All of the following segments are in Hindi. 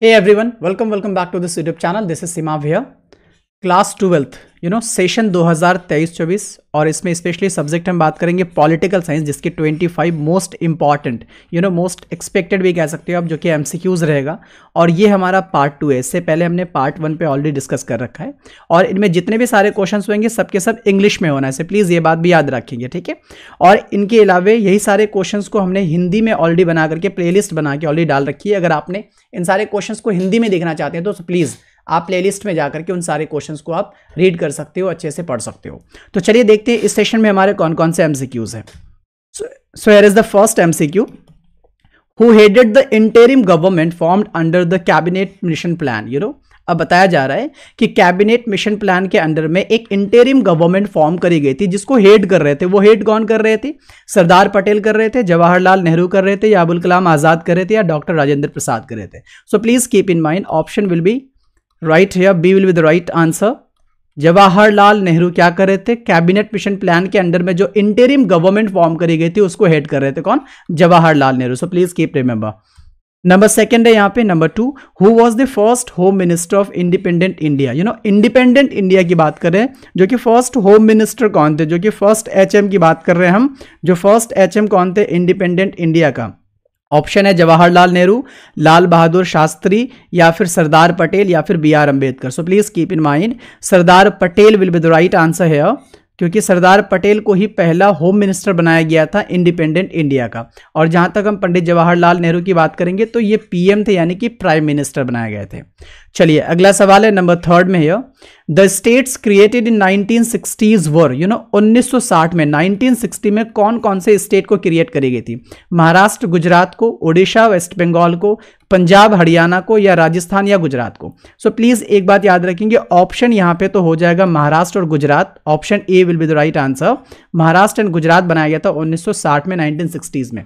Hey everyone, welcome, welcome back to this YouTube channel. This is Simav here. Class 12th, you know session 2023-24 और इसमें स्पेशली सब्जेक्ट हम बात करेंगे पॉलिटिकल साइंस जिसके 25 most important you know most expected भी कह सकते हो आप जो कि एम रहेगा और ये हमारा पार्ट टू है इससे पहले हमने पार्ट वन पे ऑलरेडी डिस्कस कर रखा है और इनमें जितने भी सारे क्वेश्चन होंगे सबके सब इंग्लिश में होना है प्लीज़ ये बात भी याद रखेंगे ठीक है और इनके अलावे यही सारे क्वेश्चन को हमने हिंदी में ऑलरेडी बना करके प्ले बना के ऑलरेडी डाल रखी है अगर आपने इन सारे क्वेश्चन को हिंदी में देखना चाहते हैं तो प्लीज़ आप प्लेलिस्ट में जाकर के उन सारे क्वेश्चंस को आप रीड कर सकते हो अच्छे से पढ़ सकते हो तो चलिए देखते हैं इस सेशन में हमारे कौन कौन से एम हैं so here is the first M who headed the interim government form under the cabinet mission plan you know अब बताया जा रहा है कि कैबिनेट मिशन प्लान के अंडर में एक इंटेरिम गवर्नमेंट फॉर्म करी गई थी जिसको हेड कर रहे थे वो हेड कौन कर रहे थे सरदार पटेल कर रहे थे जवाहरलाल नेहरू कर रहे थे या अबुल कलाम आज़ाद कर रहे थे या डॉक्टर राजेंद्र प्रसाद कर रहे थे so please keep in mind option will be right है B will be the right answer Jawaharlal Nehru क्या कर रहे थे कैबिनेट मिशन प्लान के अंडर में जो इंटेरिम गवर्नमेंट फॉर्म करी गई थी उसको हेड कर रहे थे कौन Jawaharlal Nehru so please keep remember number second है यहाँ पे number two who was the first home minister of independent India you know independent India की बात करें जो कि फर्स्ट होम मिनिस्टर कौन थे जो कि फर्स्ट एचएम की बात कर रहे हैं हम जो फर्स्ट एचएम कौन थे इंडिपेंडेंट इंडिया का ऑप्शन है जवाहरलाल नेहरू लाल बहादुर शास्त्री या फिर सरदार पटेल या फिर B R Ambedkar so please keep in mind Sardar Patel will be the right answer है क्योंकि सरदार पटेल को ही पहला होम मिनिस्टर बनाया गया था इंडिपेंडेंट इंडिया का और जहां तक हम पंडित जवाहरलाल नेहरू की बात करेंगे तो ये पीएम थे यानी कि प्राइम मिनिस्टर बनाए गए थे चलिए अगला सवाल है नंबर थर्ड में है the states created in sixties were you know 1960 में 1960 में कौन कौन से स्टेट को क्रिएट करी गई थी महाराष्ट्र गुजरात को ओडिशा वेस्ट बंगाल को पंजाब हरियाणा को या राजस्थान या गुजरात को सो so, प्लीज़ एक बात याद रखेंगे ऑप्शन यहाँ पे तो हो जाएगा महाराष्ट्र और Gujarat option A will be the right answer Maharashtra and Gujarat बनाया गया था 1960 में 1960s में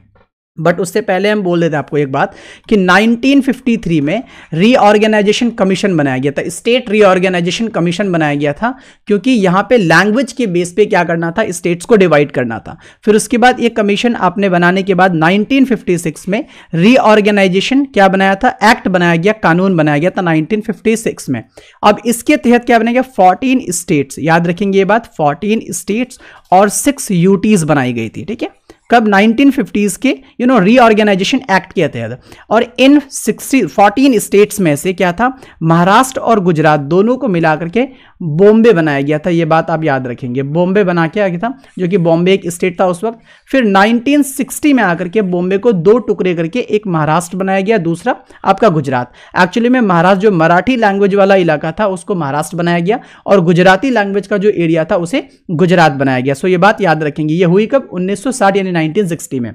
बट उससे पहले हम बोल देते हैं आपको एक बात कि 1953 में रीऑर्गेनाइजेशन कमीशन बनाया गया था स्टेट रीऑर्गेनाइजेशन कमीशन बनाया गया था क्योंकि यहाँ पे लैंग्वेज के बेस पे क्या करना था स्टेट्स को डिवाइड करना था फिर उसके बाद ये कमीशन आपने बनाने के बाद 1956 में रीऑर्गेनाइजेशन क्या बनाया था एक्ट बनाया गया कानून बनाया गया था नाइनटीन में अब इसके तहत क्या बनाया गया फोर्टीन स्टेट्स याद रखेंगे ये बात फोर्टीन स्टेट्स और सिक्स यूटीज बनाई गई थी ठीक है कब 1950s के यू नो रीऑर्गेनाइजेशन एक्ट के तहत और इन 60 14 स्टेट्स में से क्या था महाराष्ट्र और गुजरात दोनों को मिलाकर के बॉम्बे बनाया गया था ये बात आप याद रखेंगे बॉम्बे बना के आ गया था जो कि बॉम्बे एक स्टेट था उस वक्त फिर 1960 में आकर के बॉम्बे को दो टुकड़े करके एक महाराष्ट्र बनाया गया दूसरा आपका गुजरात एक्चुअली में महाराष्ट्र जो मराठी लैंग्वेज वाला इलाका था उसको महाराष्ट्र बनाया गया और गुजराती लैंग्वेज का जो एरिया था उसे गुजरात बनाया गया सो ये बात याद रखेंगे ये हुई कब उन्नीस यानी नाइनटीन में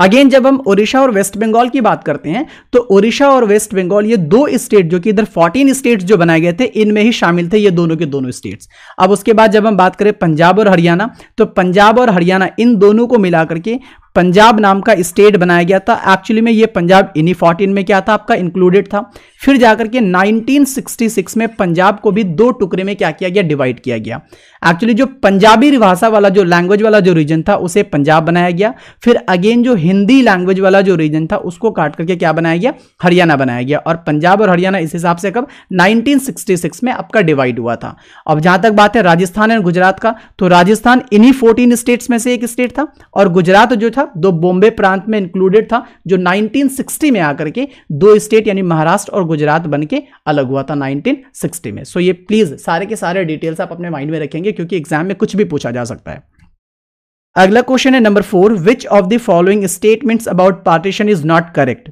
अगेन जब हम ओडिशा और वेस्ट बंगाल की बात करते हैं तो ओडिशा और वेस्ट बंगाल ये दो स्टेट जो कि इधर 14 स्टेट्स जो बनाए गए थे इनमें ही शामिल थे ये दोनों के दोनों स्टेट्स अब उसके बाद जब हम बात करें पंजाब और हरियाणा तो पंजाब और हरियाणा इन दोनों को मिलाकर के पंजाब नाम का स्टेट बनाया गया था एक्चुअली में ये पंजाब इन्हीं फोर्टीन में क्या था आपका इंक्लूडेड था फिर जाकर के 1966 में पंजाब को भी दो टुकड़े में क्या किया गया डिवाइड किया गया एक्चुअली जो पंजाबी भाषा वाला जो लैंग्वेज वाला जो रीजन था उसे पंजाब बनाया गया फिर अगेन जो हिंदी लैंग्वेज वाला जो रीजन था उसको काट करके क्या बनाया गया हरियाणा बनाया गया और पंजाब और हरियाणा इस हिसाब से कब नाइनटीन में आपका डिवाइड हुआ था अब जहां तक बात है राजस्थान एंड गुजरात का तो राजस्थान इन्हीं फोर्टीन स्टेट्स में से एक स्टेट था और गुजरात जो था था दो बॉम्बे प्रांत में इंक्लूडेड था जो 1960 में आकर के दो स्टेट यानी महाराष्ट्र और गुजरात बन के अलग हुआ था 1960 में सो so ये प्लीज सारे के सारे डिटेल्स आप अपने माइंड में रखेंगे क्योंकि एग्जाम में कुछ भी पूछा जा सकता है अगला क्वेश्चन है number four which of the following statements about partition is not correct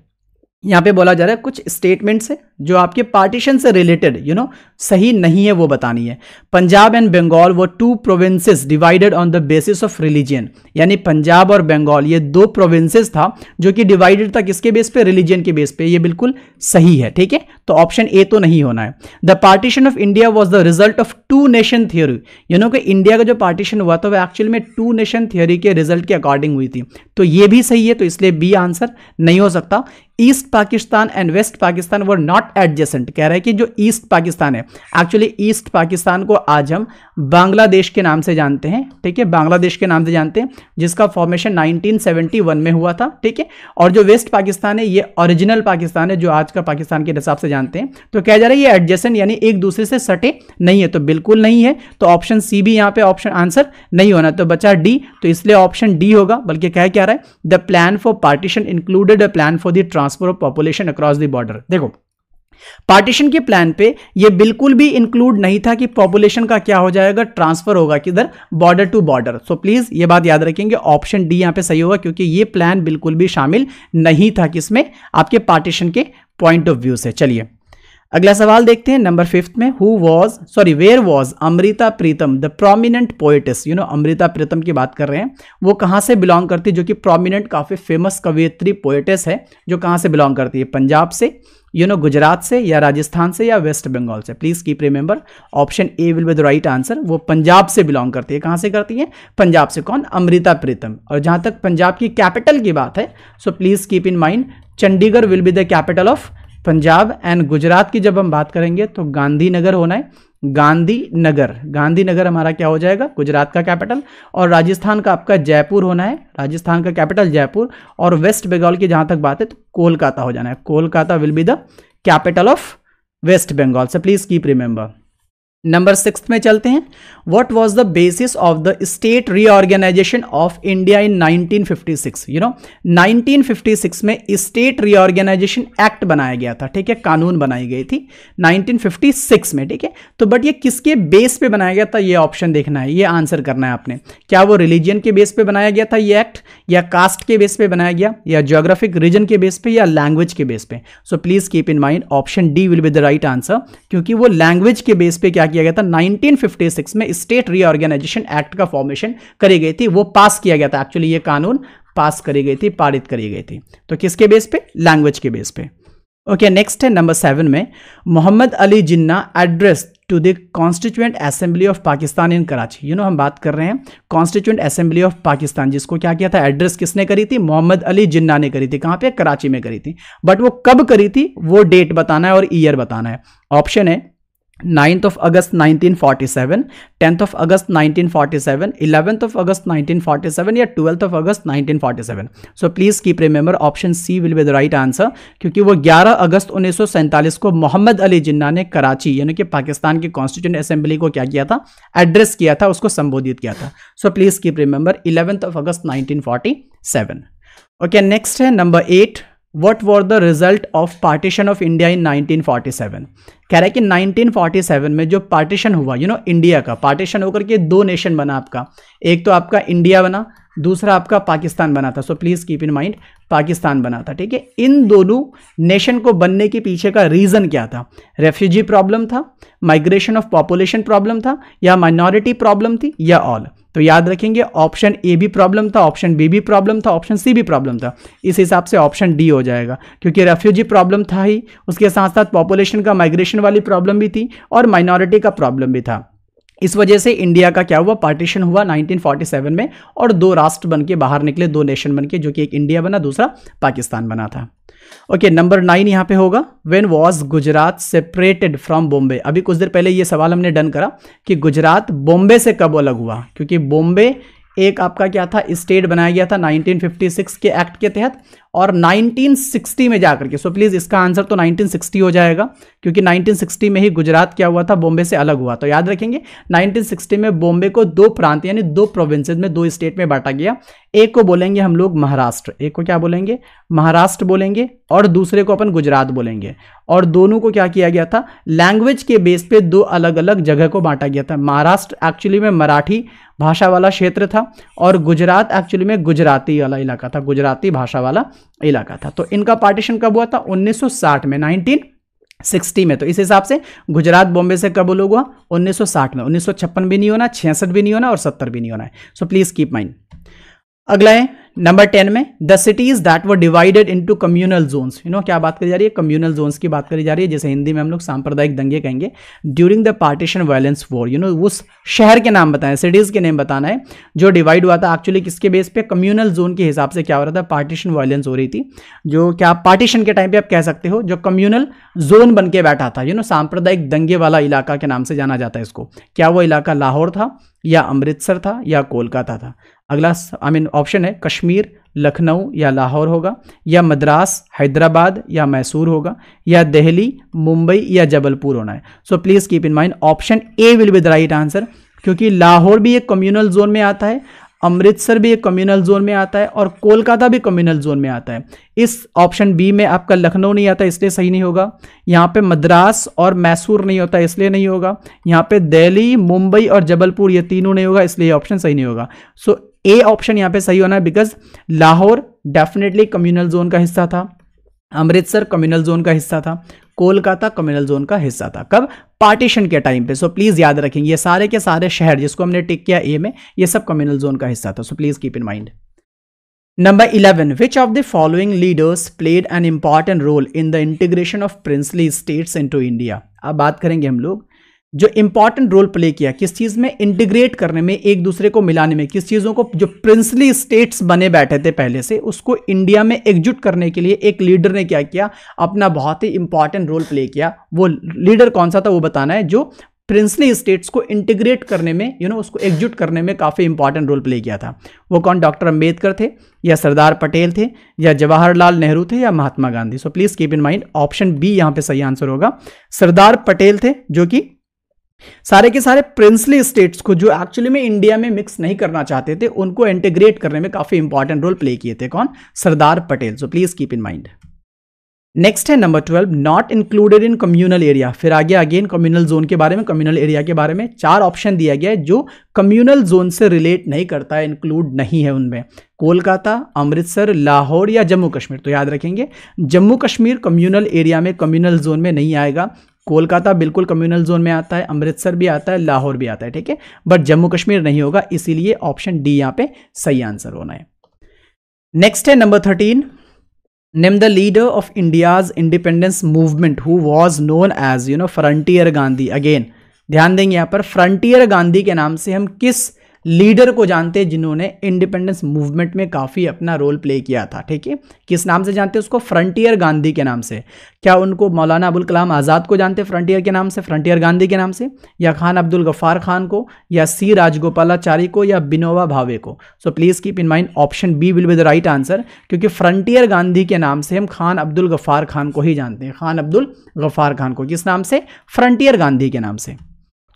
यहाँ पे बोला जा रहा है कुछ स्टेटमेंट्स हैं जो आपके पार्टीशन से रिलेटेड यू नो सही नहीं है वो बतानी है पंजाब एंड बंगाल वो two provinces divided on the basis of religion यानी पंजाब और बंगाल ये दो प्रोविंसेस था जो कि डिवाइडेड था किसके बेस पे रिलीजन के बेस पे ये बिल्कुल सही है ठीक है तो ऑप्शन ए तो नहीं होना है the partition of India was the result of two nation theory you know कि इंडिया का जो पार्टीशन हुआ था वह एक्चुअल में टू नेशन थियोरी के रिजल्ट के अकॉर्डिंग हुई थी तो ये भी सही है तो इसलिए बी आंसर नहीं हो सकता east Pakistan and west Pakistan were not adjacent कह रहे हैं कि जो ईस्ट पाकिस्तान है एक्चुअली ईस्ट पाकिस्तान को आज हम बांग्लादेश के नाम से जानते हैं ठीक है बांग्लादेश के नाम से जानते हैं जिसका फॉर्मेशन 1971 में हुआ था ठीक है और जो वेस्ट पाकिस्तान है ये ओरिजिनल पाकिस्तान है जो आज का पाकिस्तान के हिसाब से जानते हैं तो कह जा रहा है ये एडजेसेंट यानी एक दूसरे से सटे नहीं है तो बिल्कुल नहीं है तो ऑप्शन सी भी यहाँ पे ऑप्शन आंसर नहीं होना तो बचा डी तो इसलिए ऑप्शन डी होगा बल्कि कह क्या रहा है the plan for partition included a plan for the transfer of population across the border देखो पार्टीशन के प्लान पे ये बिल्कुल भी इंक्लूड नहीं था कि पॉपुलेशन का क्या हो जाएगा ट्रांसफर होगा किधर border to border so please ये बात याद रखेंगे ऑप्शन डी यहां पे सही होगा क्योंकि ये प्लान बिल्कुल भी शामिल नहीं था किसमें आपके पार्टीशन के पॉइंट ऑफ व्यू से चलिए अगला सवाल देखते हैं नंबर फिफ्थ में who was sorry where was Amrita Pritam the prominent poetess you know Amrita Pritam की बात कर रहे हैं वो कहाँ से बिलोंग करती है जो कि प्रोमिनेंट काफ़ी फेमस कवियत्री पोइटिस है जो कहाँ से बिलोंग करती है पंजाब से यू नो गुजरात से या राजस्थान से या वेस्ट बंगाल से please keep remember option A will be the right answer वो पंजाब से बिलोंग करती है कहाँ से करती है पंजाब से कौन अमृता प्रीतम और जहाँ तक पंजाब की कैपिटल की बात है so please keep in mind Chandigarh will be the capital of Punjab and Gujarat की जब हम बात करेंगे तो गांधीनगर होना है गांधी नगर गांधी नगर हमारा क्या हो जाएगा गुजरात का कैपिटल और राजस्थान का आपका जयपुर होना है राजस्थान का कैपिटल जयपुर और वेस्ट बंगाल की जहां तक बात है तो कोलकाता हो जाना है Kolkata will be the capital of west Bengal so please keep remember number six में चलते हैं what was the basis of the state reorganisation of India in 1956 you know 1956 में स्टेट रीऑर्गेनाइजेशन एक्ट बनाया गया था ठीक है कानून बनाई गई थी 1956 में ठीक है तो बट ये किसके बेस पे बनाया गया था ये ऑप्शन देखना है ये आंसर करना है आपने क्या वो रिलीजियन के बेस पे बनाया गया था ये एक्ट या कास्ट के बेस पे बनाया गया या जोग्राफिक रीजन के बेस पे या लैंग्वेज के बेस पे so please keep in mind option D will be the right answer क्योंकि वो लैंग्वेज के बेस पे क्या क्या किया गया था 1956 में स्टेट रीऑर्गेनाइजेशन एक्ट का फॉर्मेशन करी गई थी वो पास किया गया था एक्चुअली ये कानून पास करी गई थी पारित करी गई थी तो किसके बेस पे लैंग्वेज के बेस पे ओके नेक्स्ट है नंबर सेवन में Mohammad Ali Jinnah address to the constituent assembly of Pakistan in Karachi you know हम बात कर रहे हैं कॉन्स्टिट्यूंट असेंबली ऑफ पाकिस्तान जिसको क्या किया था एड्रेस किसने करी थी मोहम्मद अली जिन्ना ने करी थी कहाँ पे कराची में करी थी बट वो कब करी थी वो डेट बताना है और ईयर बताना है ऑप्शन है ninth of August 1947, tenth of August 1947, 11th of August 1947 या twelfth of August 1947. So please keep remember option C will be the right answer क्योंकि वो 11 अगस्त उन्नीस को मोहम्मद अली जिन्ना ने कराची यानी कि पाकिस्तान की कॉन्स्टिट्यूंट असेंबली को क्या किया था एड्रेस किया था उसको संबोधित किया था so please keep remember eleventh of August nineteen okay next है number eight what were the result of partition of India in 1947? कह रहा है कि 1947 में जो पार्टीशन हुआ यू नो इंडिया का पार्टीशन होकर के दो नेशन बना आपका एक तो आपका इंडिया बना दूसरा आपका पाकिस्तान बना था so please keep in mind Pakistan बना था ठीक है इन दोनों नेशन को बनने के पीछे का रीज़न क्या था रेफ्यूजी प्रॉब्लम था माइग्रेशन ऑफ पॉपुलेशन प्रॉब्लम था या माइनॉरिटी प्रॉब्लम थी या ऑल तो याद रखेंगे ऑप्शन ए भी प्रॉब्लम था ऑप्शन बी भी प्रॉब्लम था ऑप्शन सी भी प्रॉब्लम था इस हिसाब से ऑप्शन डी हो जाएगा क्योंकि रेफ्यूजी प्रॉब्लम था ही उसके साथ साथ पॉपुलेशन का माइग्रेशन वाली प्रॉब्लम भी थी और माइनॉरिटी का प्रॉब्लम भी था इस वजह से इंडिया का क्या हुआ पार्टीशन हुआ 1947 में और दो राष्ट्र बन के बाहर निकले दो नेशन बन के जो कि एक इंडिया बना दूसरा पाकिस्तान बना था ओके नंबर नाइन यहाँ पे होगा when was Gujarat separated from Bombay अभी कुछ देर पहले ये सवाल हमने डन करा कि गुजरात बॉम्बे से कब अलग हुआ क्योंकि बॉम्बे एक आपका क्या था स्टेट बनाया गया था 1956 के एक्ट के तहत और 1960 में जाकर के सो प्लीज़ इसका आंसर तो 1960 हो जाएगा क्योंकि 1960 में ही गुजरात क्या हुआ था बॉम्बे से अलग हुआ तो याद रखेंगे 1960 में बॉम्बे को दो प्रांत यानी दो प्रोविंसेज में दो स्टेट में बांटा गया एक को बोलेंगे हम लोग महाराष्ट्र एक को क्या बोलेंगे महाराष्ट्र बोलेंगे और दूसरे को अपन गुजरात बोलेंगे और दोनों को क्या किया गया था लैंग्वेज के बेस पे दो अलग अलग जगह को बांटा गया था महाराष्ट्र एक्चुअली में मराठी भाषा वाला क्षेत्र था और गुजरात एक्चुअली में गुजराती वाला इलाका था गुजराती भाषा वाला इलाका था तो इनका पार्टीशन कब हुआ था 1960 में 1960 में तो इस हिसाब से गुजरात बॉम्बे से कब लोग हुआ 1960 में 1956 भी नहीं होना छियासठ भी नहीं होना और 70 भी नहीं होना है सो प्लीज़ कीप माइंड अगला है नंबर टेन में the cities that were divided into communal zones you know क्या बात करी जा रही है कम्युनल जोन्स की बात करी जा रही है जैसे हिंदी में हम लोग सांप्रदायिक दंगे कहेंगे during the partition violence were you know उस शहर के नाम बताएं सिटीज़ के नेम बताना है जो डिवाइड हुआ था एक्चुअली किसके बेस पे कम्युनल जोन के हिसाब से क्या हो रहा था पार्टीशन वायलेंस हो रही थी जो क्या पार्टीशन के टाइम पर आप कह सकते हो जो कम्युनल जोन बन के बैठा था यू नो सांप्रदायिक दंगे वाला इलाका के नाम से जाना जाता है इसको क्या वो इलाका लाहौर था या अमृतसर था या कोलकाता था अगला आई मीन ऑप्शन है कश्मीर लखनऊ या लाहौर होगा या मद्रास हैदराबाद या मैसूर होगा या दिल्ली मुंबई या जबलपुर होना है so please keep in mind option A will be the right answer क्योंकि लाहौर भी एक कम्युनल जोन में आता है अमृतसर भी एक कम्युनल जोन में आता है और कोलकाता भी कम्युनल जोन में आता है इस ऑप्शन बी में आपका लखनऊ नहीं आता इसलिए सही नहीं होगा यहाँ पे मद्रास और मैसूर नहीं होता इसलिए नहीं होगा यहाँ पे दिल्ली मुंबई और जबलपुर ये तीनों नहीं होगा इसलिए ऑप्शन सही नहीं होगा सो ए ऑप्शन यहां पे सही होना है because Lahore definitely communal zone का हिस्सा था अमृतसर कम्युनल जोन का हिस्सा था कोलकाता कम्युनल जोन का हिस्सा था कब पार्टीशन के टाइम पे सो प्लीज़ याद रखेंगे ये सारे के सारे शहर जिसको हमने टिक किया ए में ये सब कम्युनल जोन का हिस्सा था so please keep in mind number eleven which of the following leaders played an important role in the integration of princely states into India अब बात करेंगे हम लोग जो इंपॉर्टेंट रोल प्ले किया किस चीज़ में इंटीग्रेट करने में एक दूसरे को मिलाने में किस चीज़ों को जो प्रिंसली स्टेट्स बने बैठे थे पहले से उसको इंडिया में एकजुट करने के लिए एक लीडर ने क्या किया अपना बहुत ही इंपॉर्टेंट रोल प्ले किया वो लीडर कौन सा था वो बताना है जो प्रिंसली स्टेट्स को इंटीग्रेट करने में यू you नो know, उसको एकजुट करने में काफ़ी इंपॉर्टेंट रोल प्ले किया था वो कौन डॉक्टर अंबेडकर थे या सरदार पटेल थे या जवाहरलाल नेहरू थे या Mahatma Gandhi so please keep in mind option B यहाँ पे सही आंसर होगा सरदार पटेल थे जो कि सारे के सारे प्रिंसली स्टेट्स को जो एक्चुअली में इंडिया में मिक्स नहीं करना चाहते थे उनको इंटीग्रेट करने में काफी इंपॉर्टेंट रोल प्ले किए थे कौन Sardar Patel so please keep in mind next है number twelve not included in communal area फिर आगे अगेन कम्युनल जोन के बारे में कम्युनल एरिया के बारे में चार ऑप्शन दिया गया है जो कम्युनल जोन से रिलेट नहीं करता है इंक्लूड नहीं है उनमें कोलकाता अमृतसर लाहौर या जम्मू कश्मीर तो याद रखेंगे जम्मू कश्मीर कम्युनल एरिया में कम्युनल जोन में नहीं आएगा कोलकाता बिल्कुल कम्युनल जोन में आता है अमृतसर भी आता है लाहौर भी आता है ठीक है बट जम्मू कश्मीर नहीं होगा इसीलिए ऑप्शन डी यहाँ पे सही आंसर होना है नेक्स्ट है number thirteen name the leader of India's independence movement who was known as you know frontier Gandhi again ध्यान देंगे यहाँ पर फ्रंटियर गांधी के नाम से हम किस लीडर को जानते हैं जिन्होंने इंडिपेंडेंस मूवमेंट में काफ़ी अपना रोल प्ले किया था ठीक है किस नाम से जानते हैं उसको फ्रंटियर गांधी के नाम से क्या उनको मौलाना अबुल कलाम आज़ाद को जानते हैं फ्रंटियर के नाम से फ्रंटियर गांधी के नाम से या खान अब्दुल गफ़ार खान को या सी राजगोपालाचारी को या बिनोवा भावे को so please keep in mind option B will be the right answer क्योंकि फ्रंटियर गांधी के नाम से हम खान अब्दुल गफ़ार खान को ही जानते हैं खान अब्दुल गफ़ार खान को किस नाम से फ्रंटियर गांधी के नाम से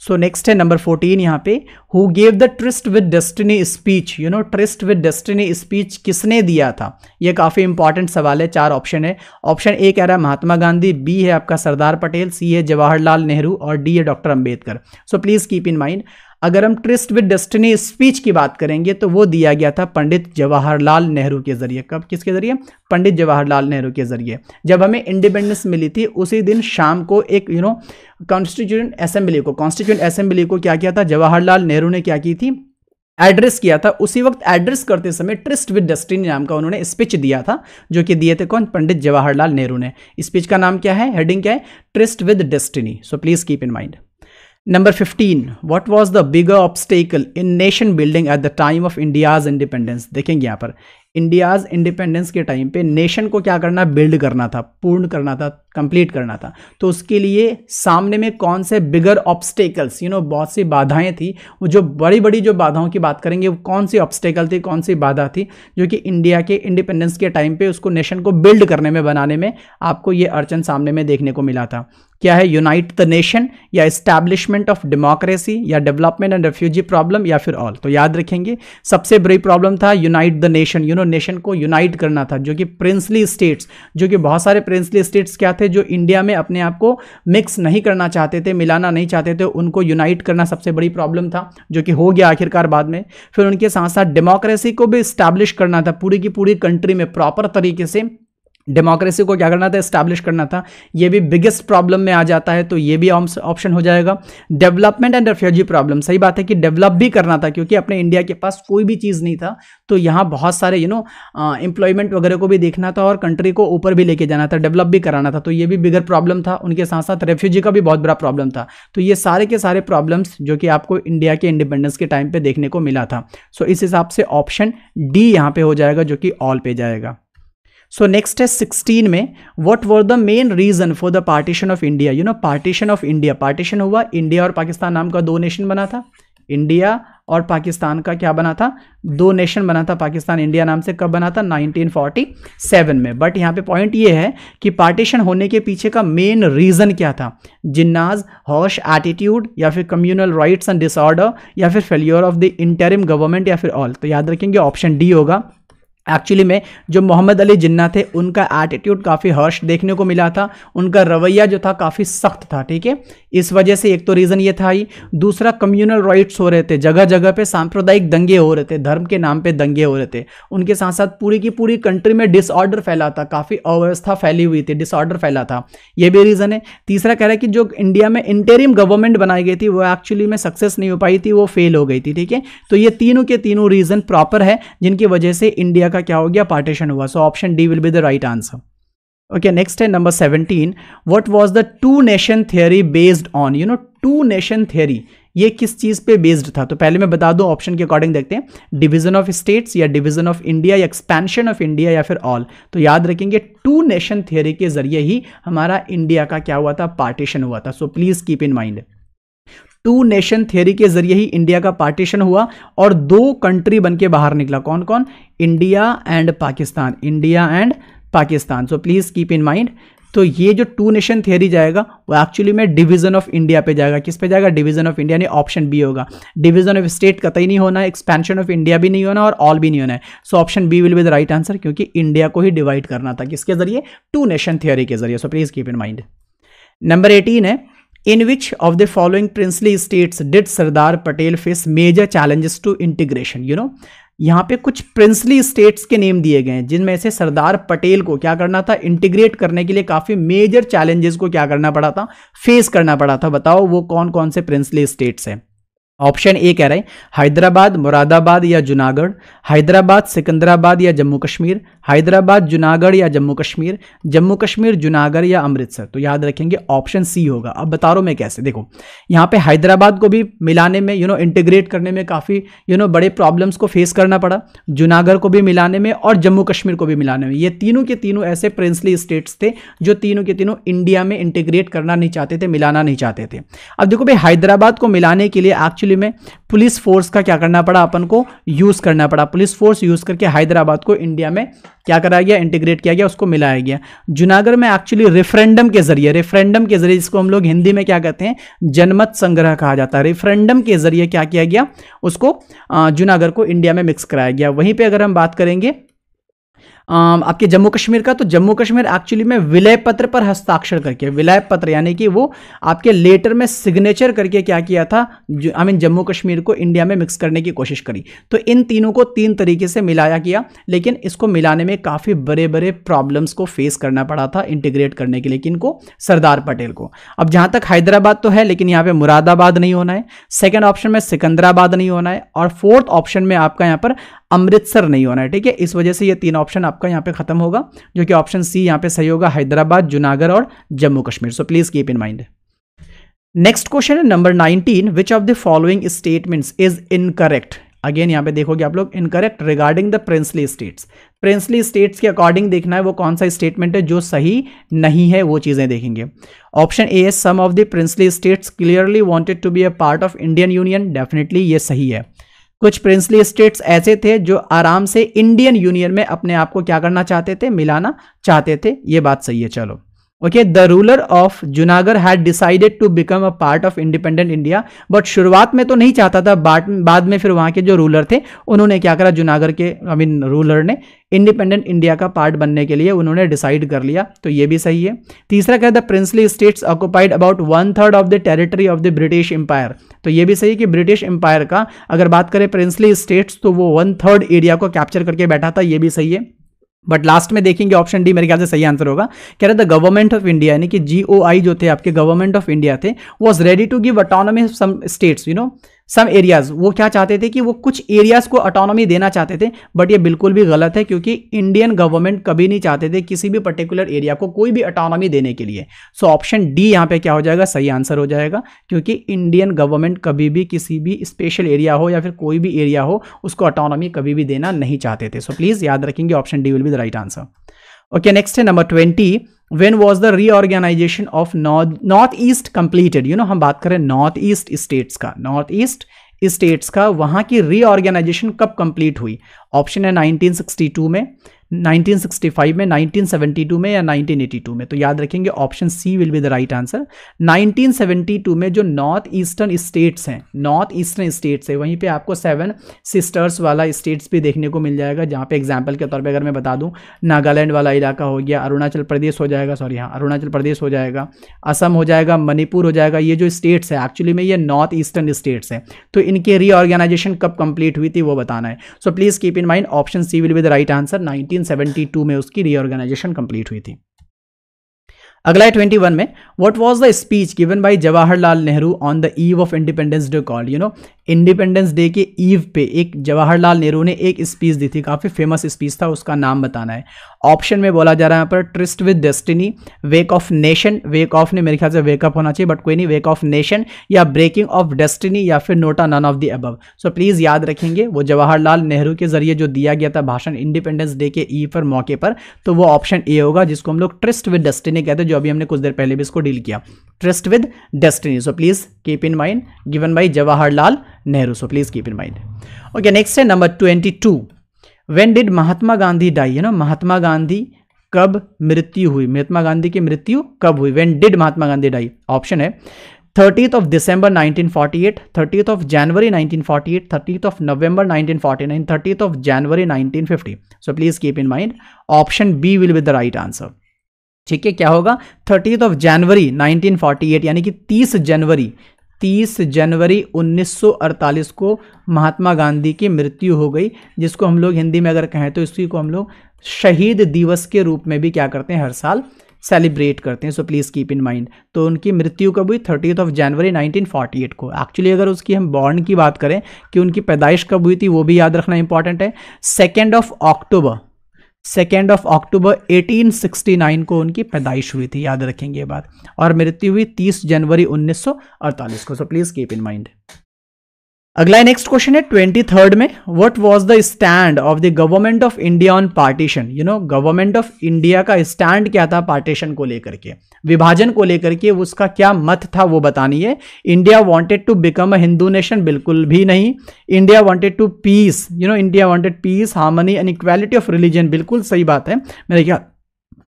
सो नेक्स्ट है नंबर फोर्टीन यहाँ पे who gave the tryst with destiny speech you know tryst with destiny speech किसने दिया था ये काफ़ी इंपॉर्टेंट सवाल है चार ऑप्शन है ऑप्शन ए कह रहा है महात्मा गांधी बी है आपका सरदार पटेल सी है जवाहरलाल नेहरू और डी है doctor Ambedkar so please keep in mind अगर हम ट्रिस्ट विद डेस्टिनी स्पीच की बात करेंगे तो वो दिया गया था पंडित जवाहरलाल नेहरू के जरिए कब किसके जरिए पंडित जवाहरलाल नेहरू के जरिए जब हमें इंडिपेंडेंस मिली थी उसी दिन शाम को एक यू नो कॉन्स्टिट्यूंट असेंबली को कॉन्स्टिट्यूंट असेंबली को क्या किया था जवाहरलाल नेहरू ने क्या की थी एड्रेस किया था उसी वक्त एड्रेस करते समय ट्रिस्ट विद डेस्टिनी नाम का उन्होंने स्पीच दिया था जो कि दिए थे कौन पंडित जवाहरलाल नेहरू ने स्पीच का नाम क्या है हेडिंग क्या है tryst with destiny so please keep in mind Number 15. What was the bigger obstacle in nation building at the time of India's independence? देखेंगे यहाँ पर इंडियाज इंडिपेंडेंस के टाइम पे नेशन को क्या करना बिल्ड करना था पूर्ण करना था कंप्लीट करना था तो उसके लिए सामने में कौन से बिगर ऑब्स्टेकल्स यू नो बहुत सी बाधाएं थी वो जो बड़ी बड़ी जो बाधाओं की बात करेंगे वो कौन सी ऑब्स्टेकल थी कौन सी बाधा थी जो कि इंडिया के इंडिपेंडेंस के टाइम पे उसको नेशन को बिल्ड करने में बनाने में आपको ये अड़चन सामने में देखने को मिला था क्या है यूनाइट द नेशन या इस्टेब्लिशमेंट ऑफ डेमोक्रेसी या डेवलपमेंट एंड रेफ्यूजी प्रॉब्लम या फिर ऑल तो याद रखेंगे सबसे बड़ी प्रॉब्लम था unite the nation you know nation को यूनाइट करना था जो कि प्रिंसली स्टेट्स जो कि बहुत सारे प्रिंसली स्टेट्स क्या थे थे जो इंडिया में अपने आप को मिक्स नहीं करना चाहते थे मिलाना नहीं चाहते थे उनको यूनाइट करना सबसे बड़ी प्रॉब्लम था जो कि हो गया आखिरकार बाद में फिर उनके साथ साथ डेमोक्रेसी को भी इस्टेब्लिश करना था पूरी की पूरी कंट्री में प्रॉपर तरीके से डेमोक्रेसी को क्या करना था इस्टेब्लिश करना था ये भी बिगेस्ट प्रॉब्लम में आ जाता है तो ये भी ऑप्शन हो जाएगा डेवलपमेंट एंड रेफ्यूजी प्रॉब्लम सही बात है कि डेवलप भी करना था क्योंकि अपने इंडिया के पास कोई भी चीज़ नहीं था तो यहाँ बहुत सारे यू नो एम्प्लॉयमेंट वगैरह को भी देखना था और कंट्री को ऊपर भी लेके जाना था डेवलप भी कराना था तो ये भी बिगर प्रॉब्लम था उनके साथ साथ रेफ्यूजी का भी बहुत बड़ा प्रॉब्लम था तो ये सारे के सारे प्रॉब्लम्स जो कि आपको इंडिया के इंडिपेंडेंस के टाइम पर देखने को मिला था सो इस हिसाब से ऑप्शन डी यहाँ पर हो जाएगा जो कि ऑल पे जाएगा सो नेक्स्ट है सिक्सटीन में what were the main reason for the partition of India you know partition of India partition हुआ इंडिया और पाकिस्तान नाम का दो नेशन बना था इंडिया और पाकिस्तान का क्या बना था दो नेशन बना था पाकिस्तान इंडिया नाम से कब बना था 1947 में बट यहाँ पे पॉइंट ये है कि पार्टीशन होने के पीछे का मेन रीज़न क्या था जिन्नाज हॉश एटीट्यूड या फिर कम्युनल राइट्स एंड डिसऑर्डर या फिर failure of the interim government या फिर ऑल तो याद रखेंगे ऑप्शन डी होगा एक्चुअली में जो मोहम्मद अली जिन्ना थे उनका एटीट्यूड काफ़ी हर्ष देखने को मिला था उनका रवैया जो था काफ़ी सख्त था ठीक है इस वजह से एक तो रीज़न ये था ही दूसरा कम्युनल राइट्स हो रहे थे जगह जगह पे सांप्रदायिक दंगे हो रहे थे धर्म के नाम पे दंगे हो रहे थे उनके साथ साथ पूरी की पूरी कंट्री में डिसऑर्डर फैला था काफ़ी अव्यवस्था फैली हुई थी डिसऑर्डर फैला था ये भी रीज़न है तीसरा कह रहा है कि जो इंडिया में इंटेरियम गवर्नमेंट बनाई गई थी वो एक्चुअली में सक्सेस नहीं हो पाई थी वो फेल हो गई थी ठीक है तो ये तीनों के तीनों रीज़न प्रॉपर है जिनकी वजह से इंडिया का क्या हो गया पार्टीशन हुआ so option D will be the right answer okay next है number seventeen what was the two nation theory based on you know two nation theory ये किस चीज़ पे बेस्ड था तो पहले मैं बता दूं ऑप्शन के अकॉर्डिंग देखते हैं डिवीजन ऑफ स्टेट्स या डिवीजन ऑफ इंडिया या एक्सपेंशन ऑफ इंडिया या फिर ऑल तो याद रखेंगे टू नेशन थियरी के जरिए ही हमारा इंडिया का क्या हुआ था पार्टीशन हुआ था so please keep in mind two nation theory के जरिए ही इंडिया का पार्टीशन हुआ और दो कंट्री बन के बाहर निकला कौन कौन India and Pakistan India and Pakistan so please keep in mind तो ये जो टू नेशन थियरी जाएगा वो एक्चुअली में डिवीजन ऑफ इंडिया पे जाएगा किस पे जाएगा डिवीजन ऑफ इंडिया यानी ऑप्शन बी होगा डिवीजन ऑफ स्टेट कतई नहीं होना है एक्सपेंशन ऑफ इंडिया भी नहीं होना और ऑल भी नहीं होना है so option B will be the right answer क्योंकि इंडिया को ही डिवाइड करना था किसके जरिए टू नेशन थियोरी के जरिए so please keep in mind number eighteen है in which of the following princely states did Sardar Patel face major challenges to integration you know यहाँ पे कुछ प्रिंसली स्टेट्स के नेम दिए गए हैं जिनमें से सरदार पटेल को क्या करना था इंटीग्रेट करने के लिए काफ़ी मेजर चैलेंजेस को क्या करना पड़ा था फेस करना पड़ा था बताओ वो कौन कौन से प्रिंसली स्टेट्स हैं ऑप्शन ए कह रहे हैं हैदराबाद मुरादाबाद या जूनागढ़ हैदराबाद सिकंदराबाद या जम्मू कश्मीर हैदराबाद जुनागढ़ या जम्मू कश्मीर जम्मू कश्मीर जुनागढ़ या अमृतसर तो याद रखेंगे ऑप्शन सी होगा अब बता रहा हूँ मैं कैसे देखो यहाँ पे हैदराबाद को भी मिलाने में यू नो इंटीग्रेट करने में काफ़ी यू नो बड़े प्रॉब्लम्स को फेस करना पड़ा जुनागढ़ को भी मिलाने में और जम्मू कश्मीर को भी मिलाने में ये तीनों के तीनों ऐसे प्रिंसली स्टेट्स थे जो तीनों के तीनों इंडिया में इंटीग्रेट करना नहीं चाहते थे मिलाना नहीं चाहते थे अब देखो भाई हैदराबाद को मिलाने के लिए एक्चुअली में पुलिस फोर्स का क्या करना पड़ा अपन को यूज़ करना पड़ा पुलिस फोर्स यूज़ करके हैदराबाद को इंडिया में क्या कराया गया इंटीग्रेट किया गया उसको मिलाया गया जूनागढ़ में एक्चुअली रेफरेंडम के जरिए रेफरेंडम के जरिए जिसको हम लोग हिंदी में क्या कहते हैं जनमत संग्रह कहा जाता है रेफरेंडम के जरिए क्या किया गया उसको जूनागढ़ को इंडिया में मिक्स कराया गया वहीं पर अगर हम बात करेंगे आपके जम्मू कश्मीर का तो जम्मू कश्मीर एक्चुअली में विलय पत्र पर हस्ताक्षर करके विलय पत्र यानी कि वो आपके लेटर में सिग्नेचर करके क्या किया था आई मीन जम्मू कश्मीर को इंडिया में मिक्स करने की कोशिश करी तो इन तीनों को तीन तरीके से मिलाया किया लेकिन इसको मिलाने में काफ़ी बड़े बड़े प्रॉब्लम्स को फेस करना पड़ा था इंटीग्रेट करने के लिए किनको सरदार पटेल को अब जहाँ तक हैदराबाद तो है लेकिन यहाँ पर मुरादाबाद नहीं होना है सेकेंड ऑप्शन में सिकंदराबाद नहीं होना है और फोर्थ ऑप्शन में आपका यहाँ पर अमृतसर नहीं होना है ठीक है इस वजह से ये तीन ऑप्शन आपका यहाँ पे खत्म होगा जो कि ऑप्शन सी यहाँ पे सही होगा हैदराबाद जूनागढ़ और Jammu Kashmir so please keep in mind next question है number nineteen which of the following statements is incorrect again यहाँ पे देखोगे आप लोग incorrect regarding the princely states princely states के अकॉर्डिंग देखना है वो कौन सा स्टेटमेंट है जो सही नहीं है वो चीज़ें देखेंगे option A some of the princely states clearly wanted to be a part of Indian union definitely ये सही है कुछ प्रिंसली स्टेट्स ऐसे थे जो आराम से इंडियन यूनियन में अपने आप को क्या करना चाहते थे मिलाना चाहते थे ये बात सही है चलो okay the ruler of Junagadh had decided to become a part of independent India but शुरुआत में तो नहीं चाहता था बाद बाद में फिर वहाँ के जो रूलर थे उन्होंने क्या करा जूनागर के आई मीन रूलर ने इंडिपेंडेंट इंडिया का पार्ट बनने के लिए उन्होंने डिसाइड कर लिया तो ये भी सही है तीसरा क्या the princely states occupied about one third of the territory of the British empire तो ये भी सही कि ब्रिटिश एम्पायर का अगर बात करें प्रिंसली स्टेट्स तो वो वन थर्ड एरिया को कैप्चर करके बैठा था ये भी सही है बट लास्ट में देखेंगे ऑप्शन डी मेरे ख्याल से सही आंसर होगा कह रहे द गवर्नमेंट ऑफ इंडिया यानी कि जी जो थे आपके गवर्नमेंट ऑफ इंडिया थे was ready to give autonomy some states you know some areas वो क्या चाहते थे कि वो कुछ एरियाज को ऑटोनॉमी देना चाहते थे बट ये बिल्कुल भी गलत है क्योंकि इंडियन गवर्नमेंट कभी नहीं चाहते थे किसी भी पर्टिकुलर एरिया को कोई भी ऑटोनॉमी देने के लिए सो ऑप्शन डी यहाँ पे क्या हो जाएगा सही आंसर हो जाएगा क्योंकि इंडियन गवर्नमेंट कभी भी किसी भी स्पेशल एरिया हो या फिर कोई भी एरिया हो उसको ऑटोनॉमी कभी भी देना नहीं चाहते थे सो so, प्लीज़ याद रखेंगे option D will be the right answer okay next है number twenty when was the reorganisation of north east completed you know हम बात करें नॉर्थ ईस्ट स्टेट्स का नॉर्थ ईस्ट स्टेट्स का वहां की रीऑर्गेनाइजेशन कब कंप्लीट हुई ऑप्शन है 1962 में 1965 में 1972 में या 1982 में तो याद रखेंगे option C will be the right answer 1972 में जो नॉर्थ ईस्टर्न स्टेट्स हैं नॉर्थ ईस्टर्न स्टेट्स है वहीं पे आपको सेवन सिस्टर्स वाला स्टेट्स भी देखने को मिल जाएगा जहाँ पे एग्जांपल के तौर पर अगर मैं बता दूँ नागालैंड वाला इलाका हो गया अरुणाचल प्रदेश हो जाएगा सॉरी हाँ अरुणाचल प्रदेश हो जाएगा असम हो जाएगा मणिपुर हो जाएगा ये जो स्टेट्स है एक्चुअली में ये नॉर्थ ईस्टर्न स्टेट्स हैं तो इनकी रीऑर्गेनाइजेशन कब कंप्लीट हुई थी वो बताना है so please keep in mind option C will be the right answer nineteen 1972 में उसकी रीऑर्गेनाइजेशन कंप्लीट हुई थी अगला है 21 में what was the speech given by Jawaharlal Nehru on the eve of independence day call you know independence day के ईव पे एक जवाहरलाल नेहरू ने एक स्पीच दी थी काफ़ी फेमस स्पीच था उसका नाम बताना है ऑप्शन में बोला जा रहा है यहाँ पर tryst with destiny wake of nation wake of ने मेरे ख्याल से वेकअप होना चाहिए बट कोई नहीं वेक ऑफ नेशन या ब्रेकिंग ऑफ डेस्टिनी या फिर NOTA none of the above so please याद रखेंगे वो जवाहरलाल नेहरू के जरिए जो दिया गया था भाषण इंडिपेंडेंस डे के ई पर मौके पर तो वो ऑप्शन ए होगा जिसको हम लोग ट्रिस्ट विद डेस्टिनी कहते हैं जो अभी हमने कुछ देर पहले भी इसको डील किया trust with destiny so please keep in mind given by Jawaharlal Nehru so please keep in mind okay next है number twenty two when did Mahatma Gandhi die you know Mahatma Gandhi कब मृत्यु हुई महात्मा गांधी की मृत्यु कब हुई when did Mahatma Gandhi die option है thirtieth of December nineteen forty eight thirtieth of January nineteen forty eight thirtieth of November nineteen forty nine thirtieth of January nineteen fifty so please keep in mind option B will be the right answer ठीक है क्या होगा थर्टीथ ऑफ जनवरी 1948 यानी कि 30 जनवरी 30 जनवरी 1948 को महात्मा गांधी की मृत्यु हो गई जिसको हम लोग हिंदी में अगर कहें तो इसी को हम लोग शहीद दिवस के रूप में भी क्या करते हैं हर साल सेलिब्रेट करते हैं so please keep in mind तो उनकी मृत्यु कब हुई थर्टीथ ऑफ जनवरी 1948 को एक्चुअली अगर उसकी हम बॉर्न की बात करें कि उनकी पैदाइश कब हुई थी वो भी याद रखना इंपॉर्टेंट है second of October second of October 1869 को उनकी पैदाइश हुई थी याद रखेंगे ये बात और मृत्यु हुई 30 जनवरी 1948 को so please keep in mind अगला नेक्स्ट क्वेश्चन है ट्वेंटी थर्ड में what was the stand of the government of India on partition you know government of India का स्टैंड क्या था पार्टीशन को लेकर के विभाजन को लेकर के उसका क्या मत था वो बतानी है India wanted to become a Hindu nation बिल्कुल भी नहीं India wanted to peace you know India wanted peace harmony and equality of religion बिल्कुल सही बात है मेरे ख्याल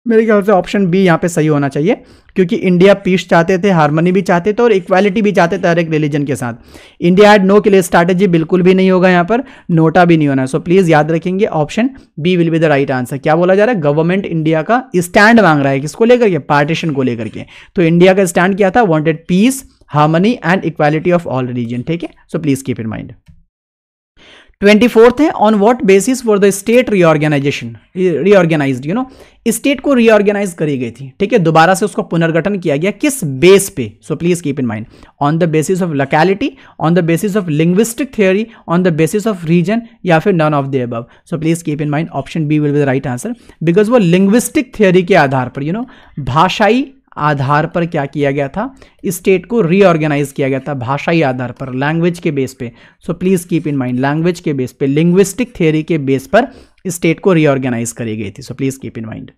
मेरे ख्याल से ऑप्शन बी यहाँ पे सही होना चाहिए क्योंकि इंडिया पीस चाहते थे हारमोनी भी चाहते थे और इक्वालिटी भी चाहते थे हर एक रिलीजन के साथ इंडिया एड नो के लिए स्ट्रैटेजी बिल्कुल भी नहीं होगा यहाँ पर नोटा भी नहीं होना है सो प्लीज़ याद रखेंगे option B will be the right answer क्या बोला जा रहा है गवर्नमेंट इंडिया का स्टैंड मांग रहा है किसको लेकर के पार्टीशन को लेकर के तो इंडिया का स्टैंड क्या था wanted peace harmony and equality of all religion ठीक है so please keep in mind twenty fourth है on what basis for the state reorganization reorganize you know state को रीऑर्गेनाइज करी गई थी ठीक है दोबारा से उसका पुनर्गठन किया गया किस बेस पे so please keep in mind on the basis of locality on the basis of linguistic theory on the basis of region या फिर नन ऑफ द अब so please keep in mind option B will be the right answer because वो लिंग्विस्टिक थियोरी के आधार पर यू you नो know, भाषाई आधार पर क्या किया गया था स्टेट को रीऑर्गेनाइज किया गया था भाषाई आधार पर लैंग्वेज के बेस पे so please keep in mind language के बेस पे लिंग्विस्टिक थ्योरी के बेस पर स्टेट को रीऑर्गेनाइज करी गई थी so please keep in mind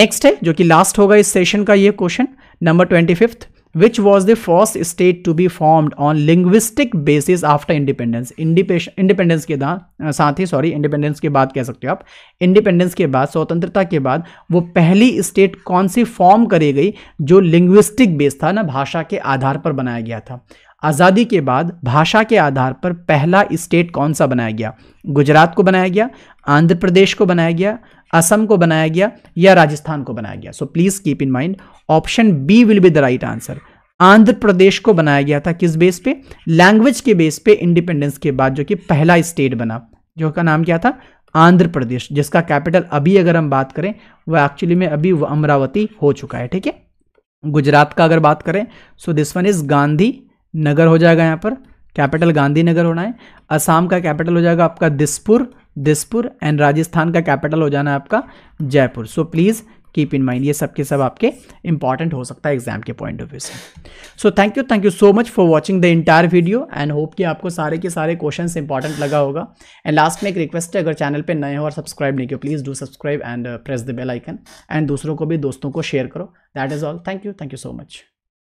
next है जो कि लास्ट होगा इस सेशन का ये question number twenty fifth which was the first state to be formed on linguistic basis after independence independence के साथ ही सॉरी इंडिपेंडेंस के बाद कह सकते हो आप इंडिपेंडेंस के बाद स्वतंत्रता के बाद वो पहली स्टेट कौन सी फॉर्म करी गई जो लिंग्विस्टिक बेस था ना भाषा के आधार पर बनाया गया था आज़ादी के बाद भाषा के आधार पर पहला स्टेट कौन सा बनाया गया गुजरात को बनाया गया आंध्र प्रदेश को बनाया गया असम को बनाया गया या राजस्थान को बनाया गया so please keep in mind option B will be the right answer Andhra Pradesh को बनाया गया था किस बेस पे लैंग्वेज के बेस पे इंडिपेंडेंस के बाद जो कि पहला स्टेट बना जो का नाम क्या था आंध्र प्रदेश जिसका कैपिटल अभी अगर हम बात करें वह एक्चुअली में अभी अमरावती हो चुका है ठीक है गुजरात का अगर बात करें so this one is Gandhinagar हो जाएगा यहाँ पर कैपिटल गांधीनगर होना है असम का कैपिटल हो जाएगा आपका दिसपुर दिसपुर एंड राजस्थान का कैपिटल हो जाना है आपका Jaipur so please keep in mind ये सब के सब आपके इंपॉर्टेंट हो सकता है एग्जाम के पॉइंट ऑफ व्यू से so thank you thank you so much for watching the entire video and hope कि आपको सारे के सारे क्वेश्चन इंपॉर्टेंट लगा होगा एंड लास्ट में एक रिक्वेस्ट है अगर चैनल पर नए हो और सब्सक्राइब नहीं किया please do subscribe and press the bell icon and दूसरों को भी दोस्तों को शेयर करो that is all thank you thank you so much